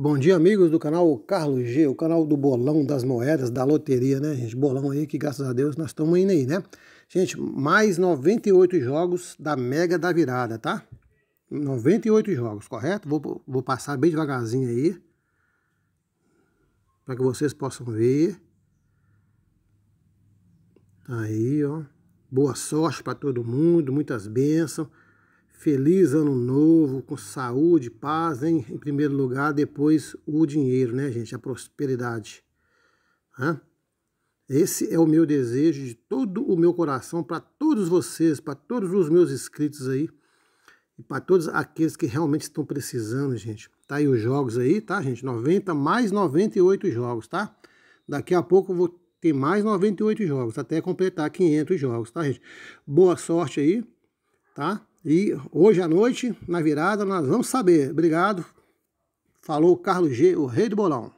Bom dia, amigos do canal Carlos G, o canal do bolão das moedas, da loteria, né, gente? Bolão aí que, graças a Deus, nós estamos indo aí, né? Gente, mais 98 jogos da Mega da Virada, tá? 98 jogos, correto? Vou, vou passar bem devagarzinho aí, para que vocês possam ver. Aí, ó. Boa sorte para todo mundo, muitas bênçãos. Feliz ano novo, com saúde, paz, hein? em primeiro lugar, depois o dinheiro, né, gente? A prosperidade. Hã? Esse é o meu desejo de todo o meu coração para todos vocês, para todos os meus inscritos aí e para todos aqueles que realmente estão precisando, gente. Tá aí os jogos aí, tá, gente? 90 mais 98 jogos, tá? Daqui a pouco eu vou ter mais 98 jogos, até completar 500 jogos, tá, gente? Boa sorte aí, tá? E hoje à noite, na virada, nós vamos saber. Obrigado. Falou Carlos G, o rei do bolão.